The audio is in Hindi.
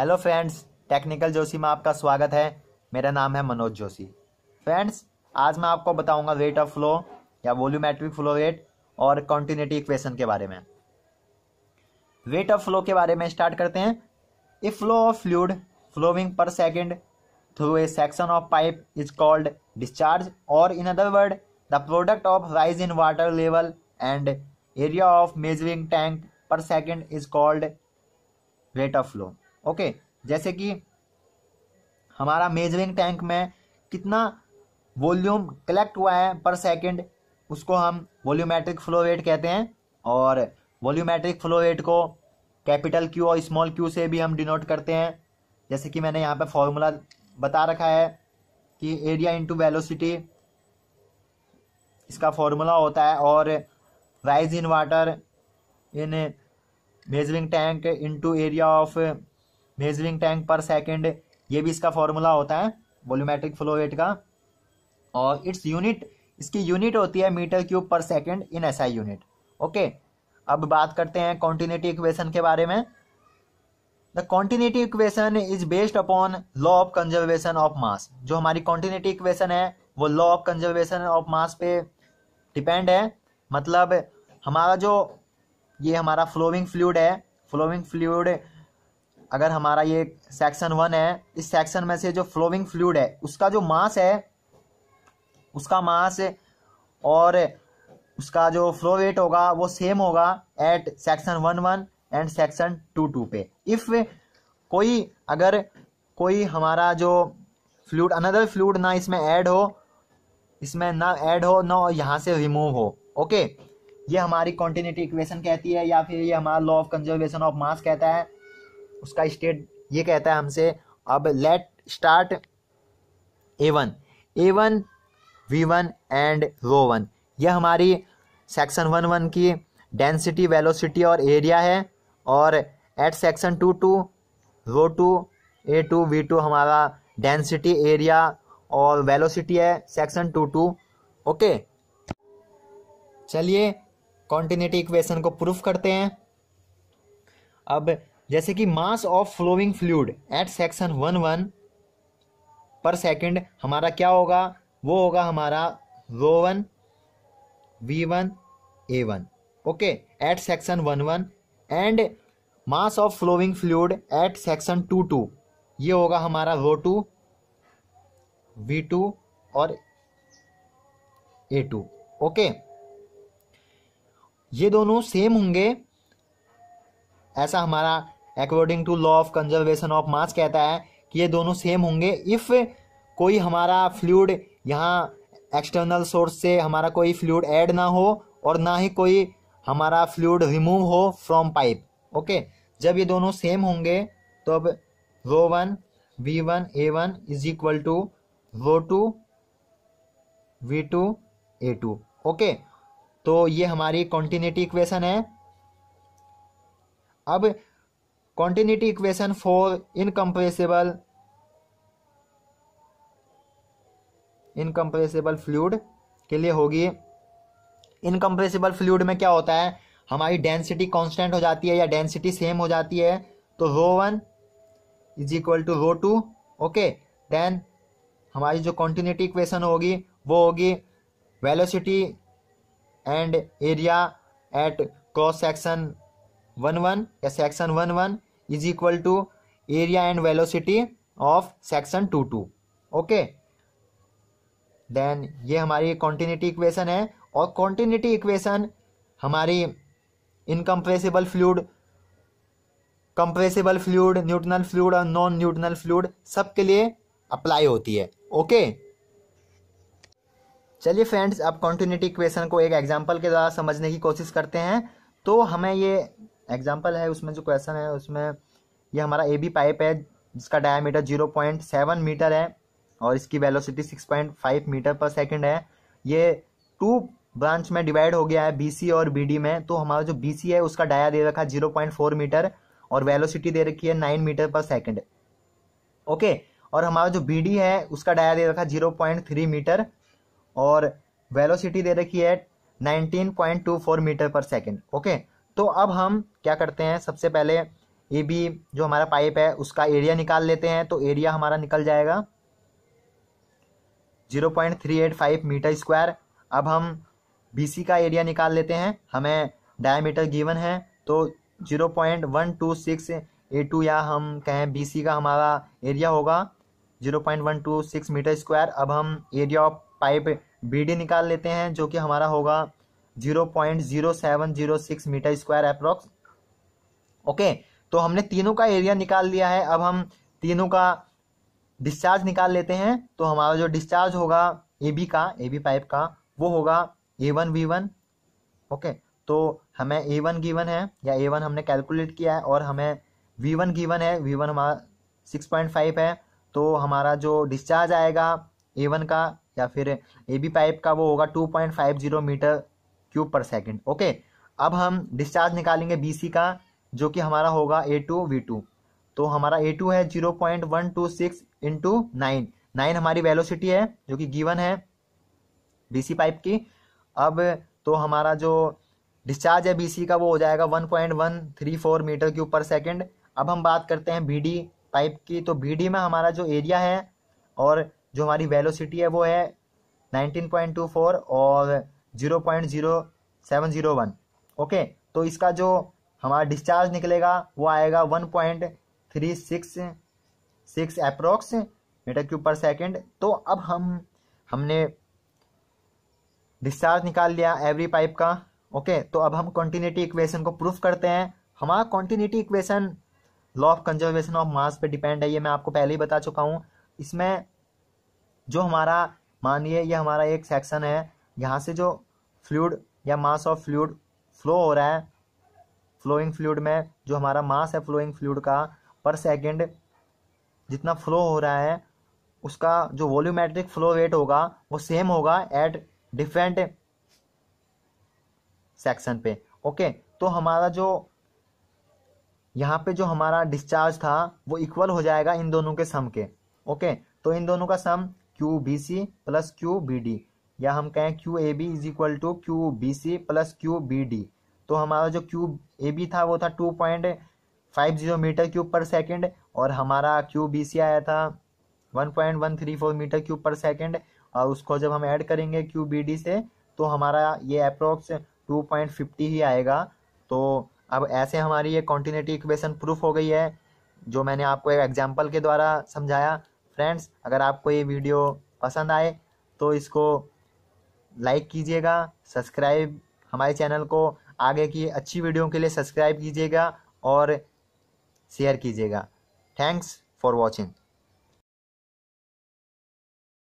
हेलो फ्रेंड्स टेक्निकल जोशी में आपका स्वागत है मेरा नाम है मनोज जोशी फ्रेंड्स आज मैं आपको बताऊंगा रेट ऑफ फ्लो या वॉल्यूमेट्रिक फ्लो रेट और कॉन्टीन्यूटी इक्वेशन के बारे में रेट ऑफ फ्लो के बारे में स्टार्ट करते हैं if flow of fluid flowing per second through a section of pipe is called discharge और in other word the product of rise in water level and area of measuring tank per second is called rate of flow okay जैसे कि हमारा मेजरिंग टैंक में कितना वॉल्यूम कलेक्ट हुआ है पर सेकंड उसको हम वॉल्यूमेट्रिक फ्लो रेट कहते हैं और वॉल्यूमेट्रिक फ्लो रेट को कैपिटल क्यू और स्मॉल क्यू से भी हम डिनोट करते हैं जैसे कि मैंने यहाँ पर फॉर्मूला बता रखा है कि एरिया इंटू वेलोसिटी इसका फॉर्मूला होता है और rise in water in measuring tank into area of measuring tank per second ये भी इसका फॉर्मूला होता है वॉल्यूमेट्रिक फ्लो रेट का और इट्स यूनिट इसकी यूनिट होती है metre cube per second in S I unit okay अब बात करते हैं कॉन्टीन्यूटी इक्वेशन के बारे में the continuity equation is based upon law of conservation of mass जो हमारी कॉन्टीन्यूटी इक्वेशन है वो law of conservation of mass पे डिपेंड है मतलब हमारा जो ये हमारा फ्लोइंग फ्लूड है फ्लोइंग फ्लूड अगर हमारा ये सेक्शन वन है इस सेक्शन में से जो फ्लोविंग फ्लूड है उसका जो मास है उसका मास और उसका जो फ्लो वेट होगा वो सेम होगा at section one one and section two two पे इफ़ कोई अगर कोई हमारा जो फ्लूड अनदर फ्लूड ना इसमें ऐड हो इसमें ना ऐड हो ना यहाँ से रिमूव हो ओके ये हमारी कॉन्टिन्यूटी इक्वेशन कहती है या फिर ये हमारा law of conservation of mass कहता है उसका स्टेट ये कहता है हमसे अब let start A one A one V one and rho one यह हमारी सेक्शन वन वन की डेंसिटी वेलोसिटी और एरिया है और at section two two rho two A two V two हमारा डेंसिटी एरिया और वेलोसिटी है सेक्शन टू टू ओके चलिए कॉन्टिन्यूटी इक्वेशन को प्रूफ करते हैं अब जैसे कि mass of flowing fluid at section one one per second हमारा क्या होगा वो होगा हमारा rho one V one A one okay at section one one and mass of flowing fluid at section two two ये होगा हमारा रो टू वी टू और ए टू ओके ये दोनों सेम होंगे ऐसा हमारा according to law of conservation of mass कहता है कि ये दोनों सेम होंगे इफ़ कोई हमारा फ्लूड यहाँ एक्सटर्नल सोर्स से हमारा कोई फ्लूड ऐड ना हो और ना ही कोई हमारा फ्लूड रिमूव हो फ्रॉम पाइप ओके जब ये दोनों सेम होंगे तो अब rho one V one A one is equal to rho two V two A two okay तो ये हमारी कॉन्टीन्यूटी इक्वेशन है अब continuity equation for incompressible incompressible fluid के लिए होगी इनकम्प्रेसिबल फ्लूड में क्या होता है हमारी डेंसिटी कांस्टेंट हो जाती है या डेंसिटी सेम हो जाती है तो rho one is equal to rho two okay then हमारी जो कॉन्टिन्यूटी इक्वेशन होगी वो होगी velocity and area at cross section one one या section one one is equal to area and velocity of section two two okay then ये हमारी कॉन्टिन्यूटी इक्वेशन है और कॉन्टिन्यूटी इक्वेशन हमारी incompressible fluid compressible fluid Newtonian fluid और नॉन न्यूट्रनल फ्लूड सब के लिए अप्लाई होती है ओके चलिए फ्रेंड्स अब कॉन्टिन्यूटी इक्वेशन को एक एग्जाम्पल के द्वारा समझने की कोशिश करते हैं तो हमें ये एग्जाम्पल है उसमें जो क्वेश्चन है उसमें ये हमारा ए बी पाइप है जिसका diameter zero point seven metre है और इसकी velocity six point five metre per second है ये टू ब्रांच में डिवाइड हो गया है बी सी और बी डी में तो हमारा जो बी सी है उसका डाया दे रखा है जीरो पॉइंट फोर मीटर और वेलोसिटी दे रखी है nine metre per second okay और हमारा जो बी डी है उसका डाया दे रखा है जीरो पॉइंट थ्री मीटर और वेलोसिटी दे रखी है nineteen point two four metre per second okay तो अब हम क्या करते हैं सबसे पहले ए बी जो हमारा पाइप है उसका एरिया निकाल लेते हैं तो एरिया हमारा निकल जाएगा zero point three eight five metre square अब हम बी सी का एरिया निकाल लेते हैं हमें डायमीटर गिवन है तो zero point one two six A two या हम कहें बी सी का हमारा एरिया होगा zero point one two six metre square अब हम area of pipe B D निकाल लेते हैं जो कि हमारा होगा zero point zero seven zero six metre square approx okay तो हमने तीनों का एरिया निकाल लिया है अब हम तीनों का डिस्चार्ज निकाल लेते हैं तो हमारा जो डिस्चार्ज होगा ए बी का ए बी पाइप का वो होगा A one V one okay तो हमें ए वन गीवन है या ए वन हमने कैलकुलेट किया है और हमें वी वन गिवन है वी वन हमारा सिक्स पॉइंट फाइव है तो हमारा जो डिस्चार्ज आएगा ए वन का या फिर ए बी पाइप का वो होगा two point five zero metre cube per second okay अब हम डिस्चार्ज निकालेंगे बी का जो कि हमारा होगा ए टू वी टू तो हमारा ए टू है zero point one two six into nine nine हमारी वेलोसिटी है जो कि गिवन है बीसी पाइप की अब तो हमारा जो डिस्चार्ज है बीसी का वो हो जाएगा one point one three four metre cube per second अब हम बात करते हैं बीडी पाइप की तो बीडी में हमारा जो एरिया है और जो हमारी वेलोसिटी है वो है नाइनटीन पॉइंट टू फोर और zero point zero seven zero one okay तो इसका जो हमारा डिस्चार्ज निकलेगा वो आएगा one point three six six approx metre cube per second तो अब हम हमने डिस्चार्ज निकाल लिया एवरी पाइप का ओके तो अब हम कॉन्टीन्यूटी इक्वेशन को प्रूफ करते हैं हमारा continuity equation law of conservation of mass पे डिपेंड है ये मैं आपको पहले ही बता चुका हूँ इसमें जो हमारा मानिए ये हमारा एक सेक्शन है यहाँ से जो फ्लूड या मास ऑफ फ्लूड फ्लो हो रहा है फ्लोइंग फ्लूड में जो हमारा मास है फ्लोइंग फ्लूड का पर सेकेंड जितना फ्लो हो रहा है उसका जो वॉल्यूमेट्रिक फ्लो रेट होगा वो सेम होगा एट डिफरेंट सेक्शन पे ओके तो हमारा जो यहाँ पे जो हमारा डिस्चार्ज था वो इक्वल हो जाएगा इन दोनों के सम के ओके तो इन दोनों का sum Q B C plus Q B D या हम कहें Q A B is equal to Q B C plus Q B D तो हमारा जो क्यू ए बी था वो था two point five zero metre cube per second और हमारा क्यू बी सी आया था one point one three four metre cube per second और उसको जब हम ऐड करेंगे क्यू बी डी से तो हमारा ये अप्रोक्स टू पॉइंट फिफ्टी ही आएगा तो अब ऐसे हमारी ये कॉन्टीन्यूटी इक्वेशन प्रूफ हो गई है जो मैंने आपको एक एग्जाम्पल के द्वारा समझाया फ्रेंड्स अगर आपको ये वीडियो पसंद आए तो इसको लाइक कीजिएगा सब्सक्राइब हमारे चैनल को आगे की अच्छी वीडियो के लिए सब्सक्राइब कीजिएगा और शेयर कीजिएगा थैंक्स फॉर वॉचिंग